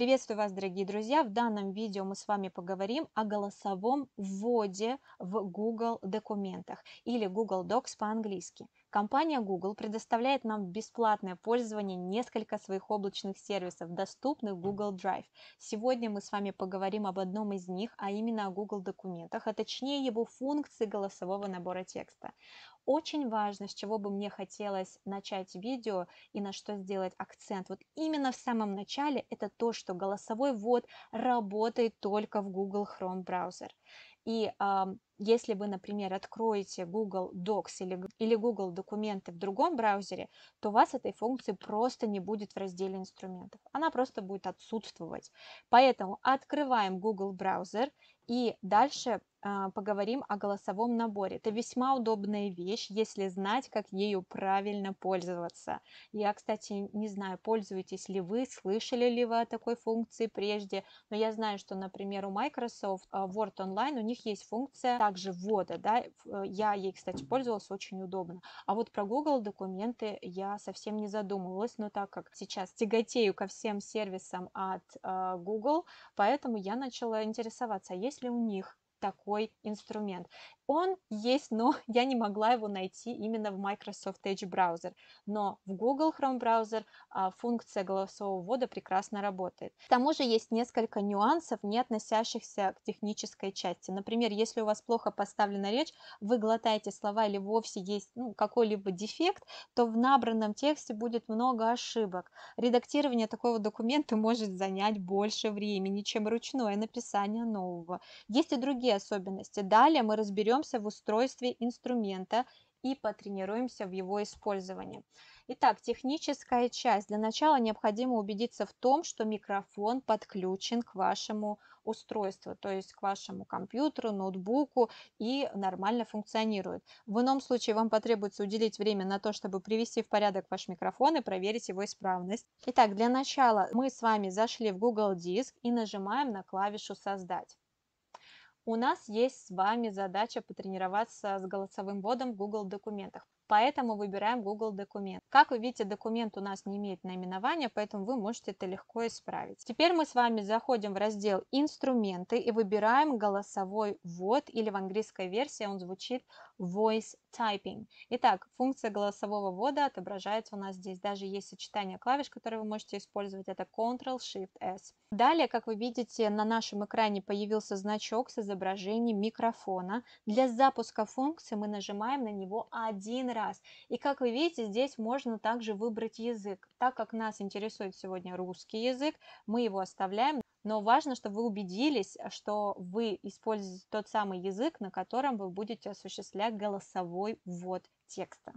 Приветствую вас, дорогие друзья! В данном видео мы с вами поговорим о голосовом вводе в Google документах или Google Docs по-английски. Компания Google предоставляет нам бесплатное пользование несколько своих облачных сервисов, доступных Google Drive. Сегодня мы с вами поговорим об одном из них, а именно о Google Документах, а точнее его функции голосового набора текста. Очень важно, с чего бы мне хотелось начать видео и на что сделать акцент. Вот именно в самом начале это то, что голосовой ввод работает только в Google Chrome браузер. И если вы, например, откроете Google Docs или, или Google Документы в другом браузере, то у вас этой функции просто не будет в разделе инструментов. Она просто будет отсутствовать. Поэтому открываем Google браузер и дальше а, поговорим о голосовом наборе. Это весьма удобная вещь, если знать, как ею правильно пользоваться. Я, кстати, не знаю, пользуетесь ли вы, слышали ли вы о такой функции прежде, но я знаю, что, например, у Microsoft а, Word Online у них есть функция также ввода, да, э, я ей, кстати, пользовалась, очень удобно. А вот про Google документы я совсем не задумывалась, но так как сейчас тяготею ко всем сервисам от а, Google, поэтому я начала интересоваться, есть ли у них такой инструмент он есть, но я не могла его найти именно в Microsoft Edge браузер. Но в Google Chrome браузер а, функция голосового ввода прекрасно работает. К тому же есть несколько нюансов, не относящихся к технической части. Например, если у вас плохо поставлена речь, вы глотаете слова или вовсе есть ну, какой-либо дефект, то в набранном тексте будет много ошибок. Редактирование такого документа может занять больше времени, чем ручное написание нового. Есть и другие особенности. Далее мы разберем разберемся в устройстве инструмента и потренируемся в его использовании. Итак, техническая часть. Для начала необходимо убедиться в том, что микрофон подключен к вашему устройству, то есть к вашему компьютеру, ноутбуку и нормально функционирует. В ином случае вам потребуется уделить время на то, чтобы привести в порядок ваш микрофон и проверить его исправность. Итак, для начала мы с вами зашли в Google Диск и нажимаем на клавишу «Создать». У нас есть с вами задача потренироваться с голосовым вводом в Google документах. Поэтому выбираем Google документ. Как вы видите, документ у нас не имеет наименования, поэтому вы можете это легко исправить. Теперь мы с вами заходим в раздел «Инструменты» и выбираем «Голосовой ввод» или в английской версии он звучит voice typing. Итак, функция голосового ввода отображается у нас здесь. Даже есть сочетание клавиш, которые вы можете использовать. Это Ctrl-Shift-S. Далее, как вы видите, на нашем экране появился значок с изображением микрофона. Для запуска функции мы нажимаем на него один раз. И как вы видите, здесь можно также выбрать язык. Так как нас интересует сегодня русский язык, мы его оставляем но важно, чтобы вы убедились, а, что вы используете тот самый язык, на котором вы будете осуществлять голосовой ввод текста.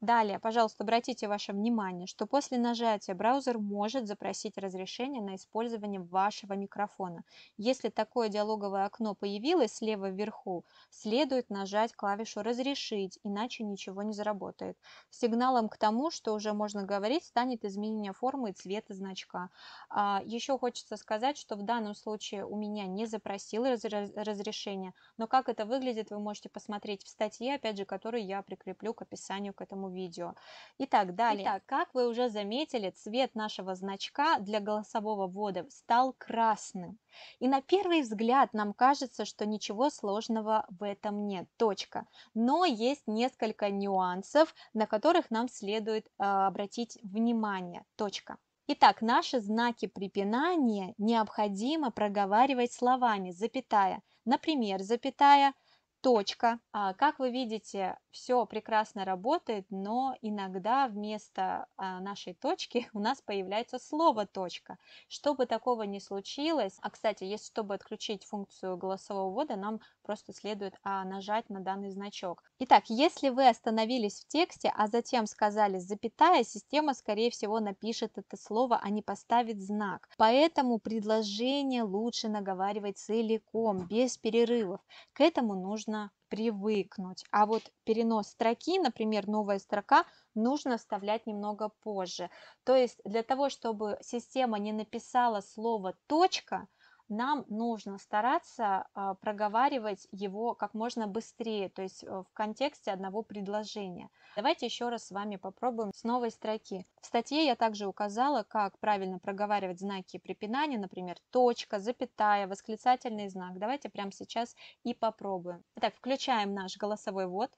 Далее, пожалуйста, обратите ваше внимание, что после нажатия браузер может запросить разрешение на использование вашего микрофона. Если такое диалоговое окно появилось слева вверху, следует нажать клавишу «Разрешить», иначе ничего не заработает. Сигналом к тому, что уже можно говорить, станет изменение формы и цвета значка. А, еще хочется сказать, что в данном случае у меня не запросил разрешение, но как это выглядит, вы можете посмотреть в статье, опять же, которую я прикреплю к описанию к этому видео и далее. Итак, как вы уже заметили, цвет нашего значка для голосового ввода стал красным. И на первый взгляд нам кажется, что ничего сложного в этом нет, точка. Но есть несколько нюансов, на которых нам следует э, обратить внимание, точка. Итак, наши знаки препинания необходимо проговаривать словами, запятая. Например, запятая – точка. А, как вы видите, все прекрасно работает, но иногда вместо а, нашей точки у нас появляется слово точка. Чтобы такого не случилось, а кстати, если чтобы отключить функцию голосового ввода, нам просто следует а, нажать на данный значок. Итак, если вы остановились в тексте, а затем сказали запятая, система, скорее всего, напишет это слово, а не поставит знак. Поэтому предложение лучше наговаривать целиком, без перерывов. К этому нужно можно привыкнуть. А вот перенос строки, например, новая строка, нужно вставлять немного позже. То есть для того, чтобы система не написала слово «точка», нам нужно стараться а, проговаривать его как можно быстрее, то есть э, в контексте одного предложения. Давайте еще раз с вами попробуем с новой строки. В статье я также указала, как правильно проговаривать знаки препинания, например, точка, запятая, восклицательный знак. Давайте прямо сейчас и попробуем. Итак, включаем наш голосовой ввод.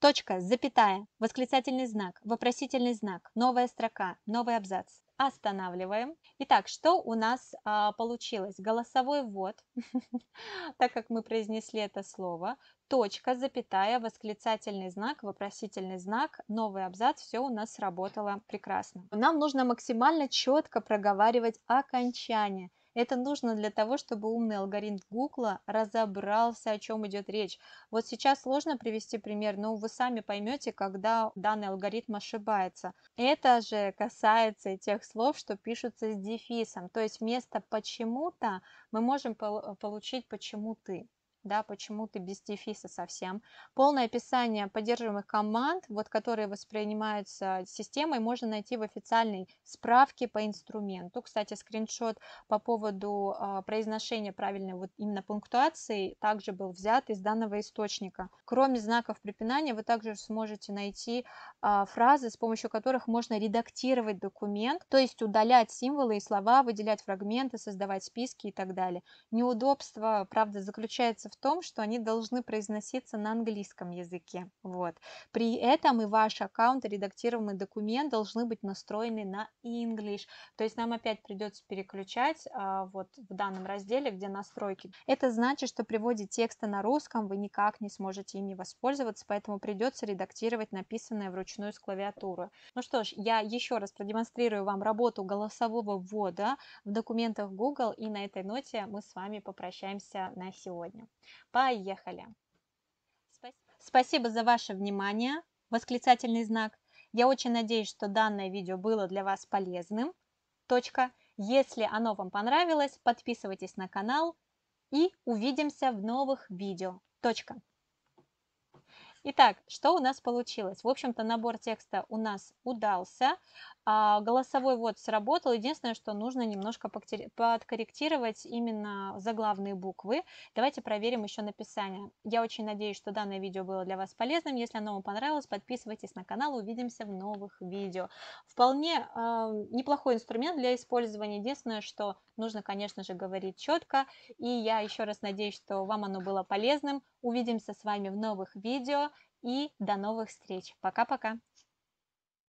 Точка, запятая, восклицательный знак, вопросительный знак, новая строка, новый абзац останавливаем. Итак, что у нас а, получилось? Голосовой ввод, так как мы произнесли это слово, точка, запятая, восклицательный знак, вопросительный знак, новый абзац, все у нас сработало прекрасно. Нам нужно максимально четко проговаривать окончание – это нужно для того, чтобы умный алгоритм Гугла разобрался, о чем идет речь. Вот сейчас сложно привести пример, но вы сами поймете, когда данный алгоритм ошибается. Это же касается и тех слов, что пишутся с дефисом. То есть вместо «почему-то» мы можем получить «почему ты» да, почему ты без дефиса совсем. Полное описание поддерживаемых команд, вот которые воспринимаются системой, можно найти в официальной справке по инструменту. Кстати, скриншот по поводу э, произношения правильной вот именно пунктуации также был взят из данного источника. Кроме знаков препинания, вы также сможете найти э, фразы, с помощью которых можно редактировать документ, то есть удалять символы и слова, выделять фрагменты, создавать списки и так далее. Неудобство, правда, заключается в в том, что они должны произноситься на английском языке. Вот. При этом и ваш аккаунт, и редактируемый документ должны быть настроены на English. То есть нам опять придется переключать а, вот в данном разделе, где настройки. Это значит, что при вводе текста на русском вы никак не сможете ими воспользоваться, поэтому придется редактировать написанное вручную с клавиатуры. Ну что ж, я еще раз продемонстрирую вам работу голосового ввода в документах Google, и на этой ноте мы с вами попрощаемся на сегодня. Поехали! Спасибо за ваше внимание, восклицательный знак. Я очень надеюсь, что данное видео было для вас полезным. Точка. Если оно вам понравилось, подписывайтесь на канал и увидимся в новых видео. Точка. Итак, что у нас получилось? В общем-то, набор текста у нас удался. А голосовой вот сработал. Единственное, что нужно немножко подкорректировать именно заглавные буквы. Давайте проверим еще написание. Я очень надеюсь, что данное видео было для вас полезным. Если оно вам понравилось, подписывайтесь на канал. Увидимся в новых видео. Вполне э, неплохой инструмент для использования. Единственное, что нужно, конечно же, говорить четко. И я еще раз надеюсь, что вам оно было полезным. Увидимся с вами в новых видео. И до новых встреч. Пока-пока.